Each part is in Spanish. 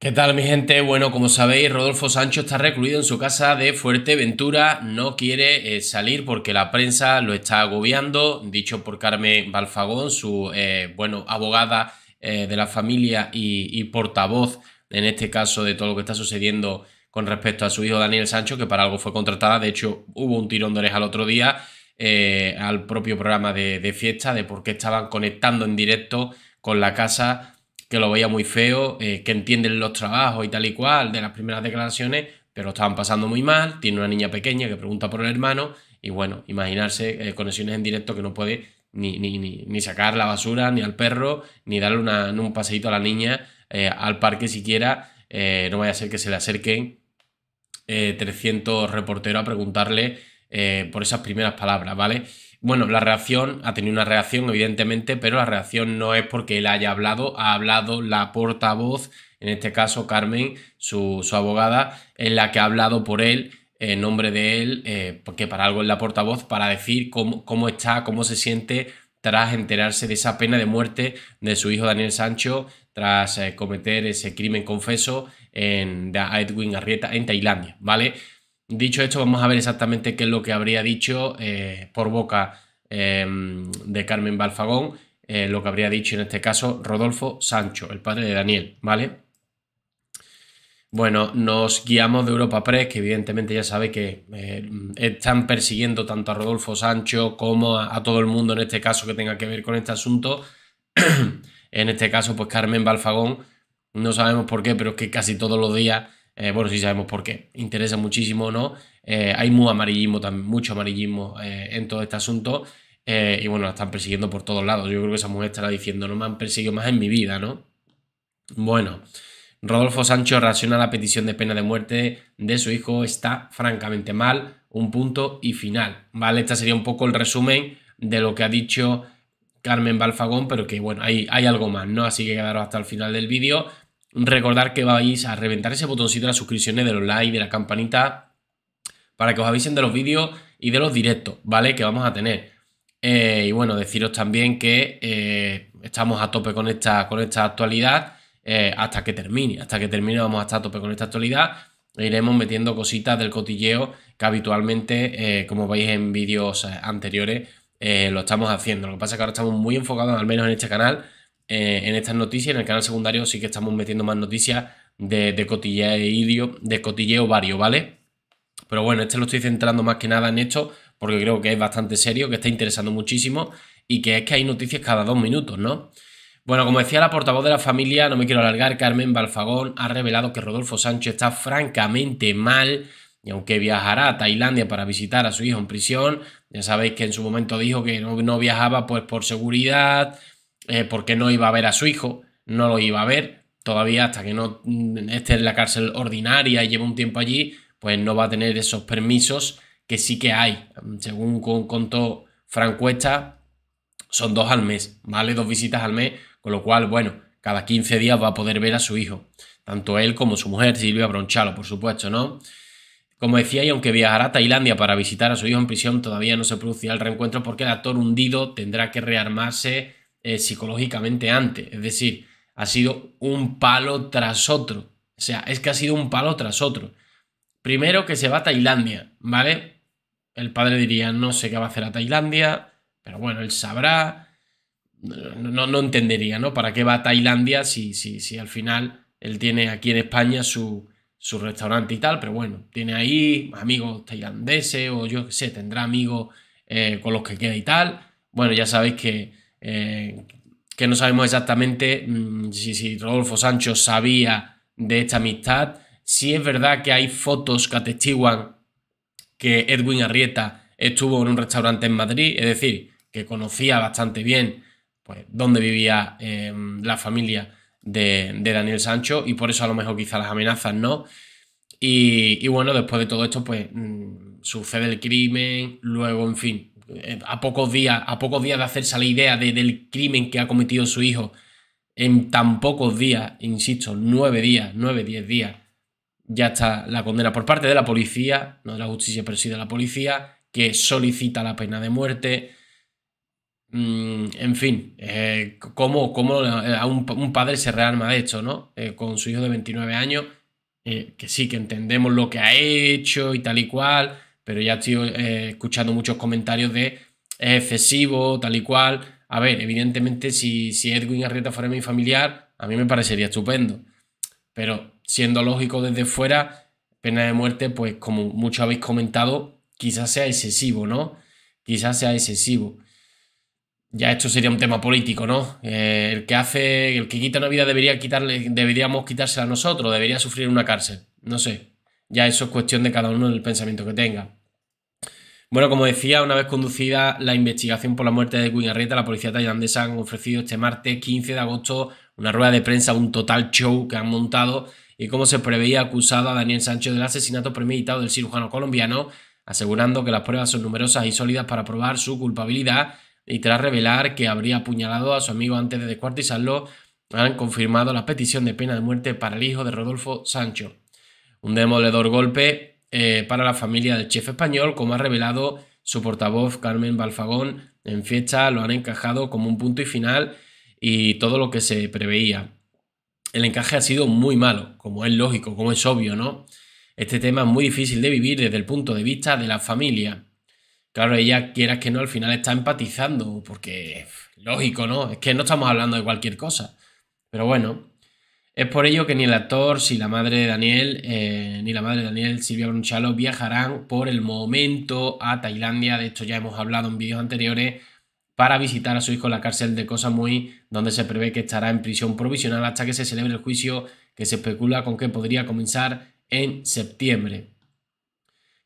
¿Qué tal mi gente? Bueno, como sabéis, Rodolfo Sancho está recluido en su casa de Fuerteventura, no quiere eh, salir porque la prensa lo está agobiando, dicho por Carmen Balfagón, su eh, bueno, abogada eh, de la familia y, portavoz, en este caso, de todo lo que está sucediendo con respecto a su hijo Daniel Sancho, que para algo fue contratada, de hecho hubo un tirón de oreja el otro día al propio programa de, de fiesta, de por qué estaban conectando en directo con la casa que lo veía muy feo, eh, que entienden los trabajos y tal y cual de las primeras declaraciones, pero estaban pasando muy mal, tiene una niña pequeña que pregunta por el hermano y bueno, imaginarse eh, conexiones en directo que no puede ni, ni, sacar la basura, ni al perro, ni darle una, un paseito a la niña eh, al parque siquiera, no vaya a ser que se le acerquen 300 reporteros a preguntarle por esas primeras palabras, ¿vale? Bueno, la reacción ha tenido una reacción, evidentemente, pero la reacción no es porque él haya hablado, ha hablado la portavoz, en este caso Carmen, su, abogada, en la que ha hablado por él, en nombre de él, eh, porque para algo es la portavoz, para decir cómo, está, cómo se siente tras enterarse de esa pena de muerte de su hijo Daniel Sancho, tras eh, cometer ese crimen confeso en de Edwin Arrieta en Tailandia, ¿vale? Dicho esto, vamos a ver exactamente qué es lo que habría dicho eh, por boca em, de Carmen Balfagón, eh, lo que habría dicho en este caso Rodolfo Sancho, el padre de Daniel, ¿vale? Bueno, nos guiamos de Europa Press, que evidentemente ya sabe que eh, están persiguiendo tanto a Rodolfo Sancho como a, a todo el mundo en este caso que tenga que ver con este asunto. en este caso, pues Carmen Balfagón, no sabemos por qué, pero es que casi todos los días eh, bueno, sí sabemos por qué. Interesa muchísimo, ¿no? Eh, hay muy amarillismo, también, mucho amarillismo eh, en todo este asunto. y bueno, la están persiguiendo por todos lados. Yo creo que esa mujer estará diciendo, no me han perseguido más en mi vida, ¿no? Bueno, Rodolfo Sancho reacciona a la petición de pena de muerte de su hijo. Está francamente mal. Un punto y final. ¿Vale? Este sería un poco el resumen de lo que ha dicho Carmen Balfagón, pero que bueno, hay, hay algo más, ¿no? Así que quedaros hasta el final del vídeo Recordar que vais a reventar ese botoncito de las suscripciones, de los likes, de la campanita, para que os avisen de los vídeos y de los directos, ¿vale? Que vamos a tener. Eh, y bueno, deciros también que eh, estamos a tope con esta, con esta actualidad eh, hasta que termine. Hasta que termine vamos a estar a tope con esta actualidad. E iremos metiendo cositas del cotilleo que habitualmente, como veis en vídeos anteriores, lo estamos haciendo. Lo que pasa es que ahora estamos muy enfocados, al menos en este canal, eh, en estas noticias. En el canal secundario sí que estamos metiendo más noticias de, cotilleo, e de cotilleo vario, ¿vale? Pero bueno, este lo estoy centrando más que nada en esto porque creo que es bastante serio, que está interesando muchísimo y que es que hay noticias cada dos minutos, ¿no? Bueno, como decía la portavoz de la familia, no me quiero alargar, Carmen Balfagón ha revelado que Rodolfo Sánchez está francamente mal y aunque viajará a Tailandia para visitar a su hijo en prisión, ya sabéis que en su momento dijo que no, no viajaba pues por seguridad, eh, porque no iba a ver a su hijo, no lo iba a ver, todavía hasta que no mm, esté en la cárcel ordinaria y lleve un tiempo allí, pues no va a tener esos permisos que sí que hay. Mm, según contó Francuesta, son dos al mes, ¿vale? Dos visitas al mes, con lo cual, bueno, cada 15 días va a poder ver a su hijo, tanto él como su mujer, Silvia Bronchalo, por supuesto, ¿no? Como decía, y aunque viajará a Tailandia para visitar a su hijo en prisión, todavía no se producirá el reencuentro porque el actor hundido tendrá que rearmarse eh, psicológicamente antes. Es decir, ha sido un palo tras otro. O sea, es que ha sido un palo tras otro. Primero que se va a Tailandia, ¿vale? El padre diría, no sé qué va a hacer a Tailandia, pero bueno, él sabrá. No, no, entendería, ¿no? ¿Para qué va a Tailandia si, si, si al final él tiene aquí en España su, restaurante y tal, pero bueno, tiene ahí amigos tailandeses o yo qué sé, tendrá amigos eh, con los que queda y tal. Bueno, ya sabéis que eh, que no sabemos exactamente mm, si, Rodolfo Sancho sabía de esta amistad. Si es verdad que hay fotos que atestiguan que Edwin Arrieta estuvo en un restaurante en Madrid, es decir, que conocía bastante bien pues, dónde vivía em, la familia de, Daniel Sancho y por eso a lo mejor quizá las amenazas no. Y, bueno, después de todo esto, pues mm, sucede el crimen, luego, en fin, eh, a pocos días, a pocos días de hacerse la idea del crimen que ha cometido su hijo, en tan pocos días, insisto, nueve días, nueve, diez días, ya está la condena por parte de la policía, no de la justicia, pero sí de la policía, que solicita la pena de muerte. Mm, en fin, como eh, ¿cómo, eh, un, padre se rearma de esto, ¿no? con su hijo de 29 años, que sí, que entendemos lo que ha hecho y tal y cual, pero ya estoy eh, escuchando muchos comentarios de es excesivo, tal y cual. A ver, evidentemente, si, Edwin Arrieta fuera mi familiar, a mí me parecería estupendo. Pero siendo lógico desde fuera, pena de muerte, pues como muchos habéis comentado, quizás sea excesivo, ¿no? Quizás sea excesivo. Ya esto sería un tema político, ¿no? Eh, el que hace, el que quita una vida debería quitarle, deberíamos quitársela a nosotros, debería sufrir una cárcel. No sé. Ya eso es cuestión de cada uno del pensamiento que tenga. Bueno, como decía, una vez conducida la investigación por la muerte de Rieta, la policía tailandesa han ofrecido este martes 15 de agosto una rueda de prensa, un total show que han montado y como se preveía acusado a Daniel Sancho del asesinato premeditado del cirujano colombiano, asegurando que las pruebas son numerosas y sólidas para probar su culpabilidad y tras revelar que habría apuñalado a su amigo antes de descuartizarlo, han confirmado la petición de pena de muerte para el hijo de Rodolfo Sancho. Un demoledor golpe eh, para la familia del chef español, como ha revelado su portavoz Carmen Balfagón en fecha, lo han encajado como un punto y final y todo lo que se preveía. El encaje ha sido muy malo, como es lógico, como es obvio, ¿no? Este tema es muy difícil de vivir desde el punto de vista de la familia. Claro, ella quieras que no, al final está empatizando, porque lógico, ¿no? Es que no estamos hablando de cualquier cosa. Pero bueno, es por ello que ni el actor si la madre de Daniel, eh, ni la madre de Daniel, Silvia Brunchalo viajarán por el momento a Tailandia. De esto ya hemos hablado en vídeos anteriores para visitar a su hijo en la cárcel de Koh donde se prevé que estará en prisión provisional hasta que se celebre el juicio que se especula con que podría comenzar en septiembre.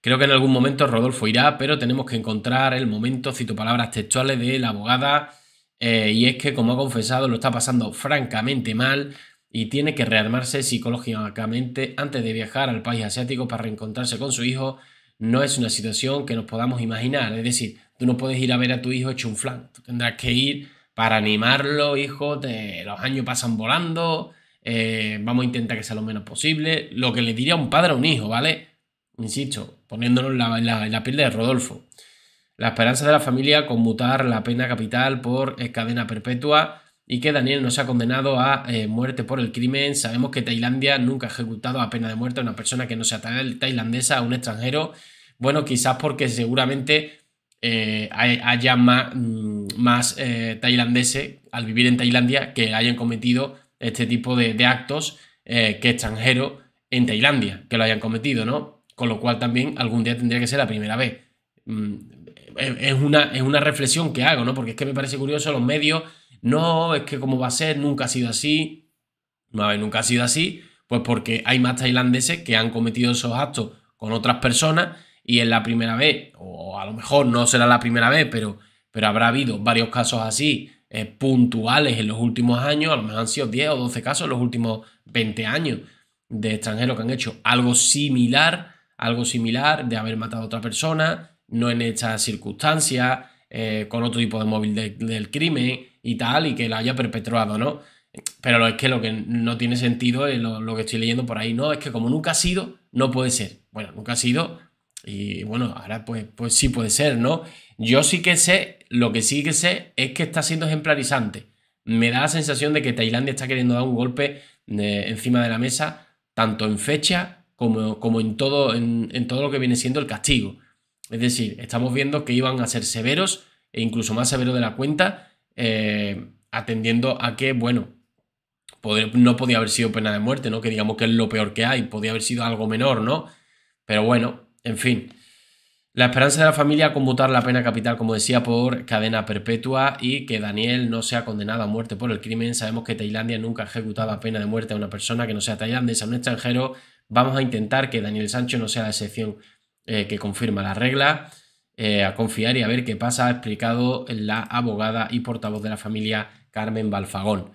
Creo que en algún momento Rodolfo irá, pero tenemos que encontrar el momento, cito palabras textuales de la abogada, eh, y es que, como ha confesado, lo está pasando francamente mal, y tiene que rearmarse psicológicamente antes de viajar al país asiático para reencontrarse con su hijo, no es una situación que nos podamos imaginar. Es decir, tú no puedes ir a ver a tu hijo hecho un flan. Tú tendrás que ir para animarlo, hijo. los años pasan volando. Eh, vamos a intentar que sea lo menos posible. Lo que le diría un padre a un hijo, ¿vale? Insisto, poniéndonos en la, la piel de Rodolfo. La esperanza de la familia conmutar la pena capital por cadena perpetua y que Daniel no se ha condenado a eh, muerte por el crimen. Sabemos que Tailandia nunca ha ejecutado a pena de muerte a una persona que no sea tailandesa, a un extranjero. Bueno, quizás porque seguramente eh, haya mm, más, más eh, tailandeses al vivir en Tailandia que hayan cometido este tipo de, actos que extranjeros en Tailandia, que lo hayan cometido, ¿no? Con lo cual también algún día tendría que ser la primera vez. Mm, es, una, es una reflexión que hago, ¿no? Porque es que me parece curioso los medios no, es que cómo va a ser, nunca ha sido así. No, nunca ha sido así, pues porque hay más tailandeses que han cometido esos actos con otras personas y es la primera vez, o a lo mejor no será la primera vez, pero, pero habrá habido varios casos así eh, puntuales en los últimos años, a lo mejor han sido 10 o 12 casos en los últimos 20 años de extranjeros que han hecho algo similar, algo similar de haber matado a otra persona, no en estas circunstancias, eh, con otro tipo de móvil del crimen, y tal, y que la haya perpetuado ¿no? Pero es que lo que no tiene sentido es lo, que estoy leyendo por ahí, ¿no? Es que como nunca ha sido, no puede ser. Bueno, nunca ha sido, y bueno, ahora pues, pues sí puede ser, ¿no? Yo sí que sé, lo que sí que sé es que está siendo ejemplarizante. Me da la sensación de que Tailandia está queriendo dar un golpe eh, encima de la mesa, tanto en fecha como, como en, todo, en, en, todo lo que viene siendo el castigo. Es decir, estamos viendo que iban a ser severos e incluso más severos de la cuenta eh, atendiendo a que, bueno, no podía haber sido pena de muerte, ¿no? Que digamos que es lo peor que hay, podía haber sido algo menor, ¿no? Pero bueno, en fin. La esperanza de la familia conmutar la pena capital, como decía, por cadena perpetua y que Daniel no sea condenado a muerte por el crimen. Sabemos que Tailandia nunca ha ejecutado pena de muerte a una persona que no sea tailandesa, un extranjero. Vamos a intentar que Daniel Sancho no sea la excepción eh, que confirma la regla. Eh, a confiar y a ver qué pasa, ha explicado la abogada y portavoz de la familia Carmen Balfagón.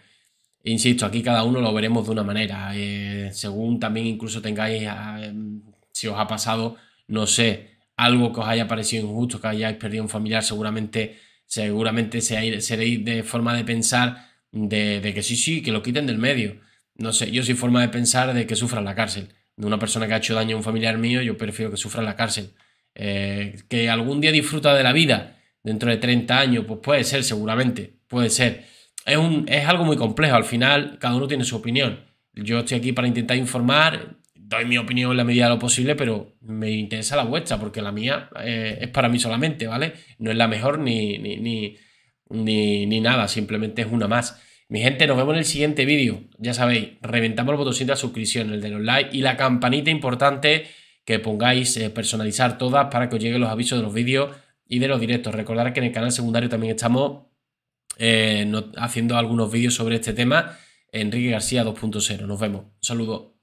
Insisto, aquí cada uno lo veremos de una manera. Eh, según también incluso tengáis, ah, em, si os ha pasado, no sé, algo que os haya parecido injusto, que hayáis perdido un familiar, seguramente, seguramente seréis de forma de pensar de, que sí, sí, que lo quiten del medio. No sé, yo soy forma de pensar de que sufra la cárcel. De una persona que ha hecho daño a un familiar mío, yo prefiero que sufra la cárcel eh, que algún día disfruta de la vida dentro de 30 años, pues puede ser seguramente, puede ser. Es, un, es algo muy complejo, al final cada uno tiene su opinión. Yo estoy aquí para intentar informar, doy mi opinión en la medida de lo posible, pero me interesa la vuestra, porque la mía eh, es para mí solamente, ¿vale? No es la mejor ni, ni, nada, simplemente es una más. Mi gente, nos vemos en el siguiente vídeo. Ya sabéis, reventamos el botoncito de suscripción, el de los likes y la campanita importante que pongáis eh, personalizar todas para que os lleguen los avisos de los vídeos y de los directos. Recordar que en el canal secundario también estamos eh, haciendo algunos vídeos sobre este tema. Enrique García 2.0. Nos vemos. saludo.